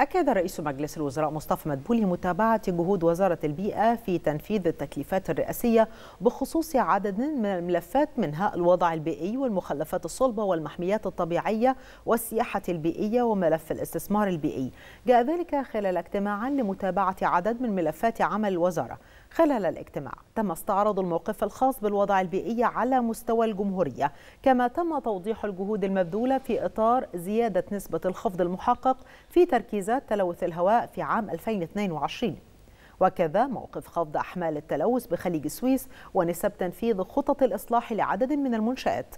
أكد رئيس مجلس الوزراء مصطفى مدبولي متابعة جهود وزارة البيئة في تنفيذ التكليفات الرئاسية بخصوص عدد من الملفات منها الوضع البيئي والمخلفات الصلبة والمحميات الطبيعية والسياحة البيئية وملف الاستثمار البيئي جاء ذلك خلال اجتماع لمتابعة عدد من ملفات عمل الوزارة خلال الاجتماع تم استعراض الموقف الخاص بالوضع البيئي على مستوى الجمهورية كما تم توضيح الجهود المبذولة في إطار زيادة نسبة الخفض المحقق في تركيز جائزة تلوث الهواء في عام 2022 وكذا موقف خفض أحمال التلوث بخليج السويس ونسب تنفيذ خطط الإصلاح لعدد من المنشآت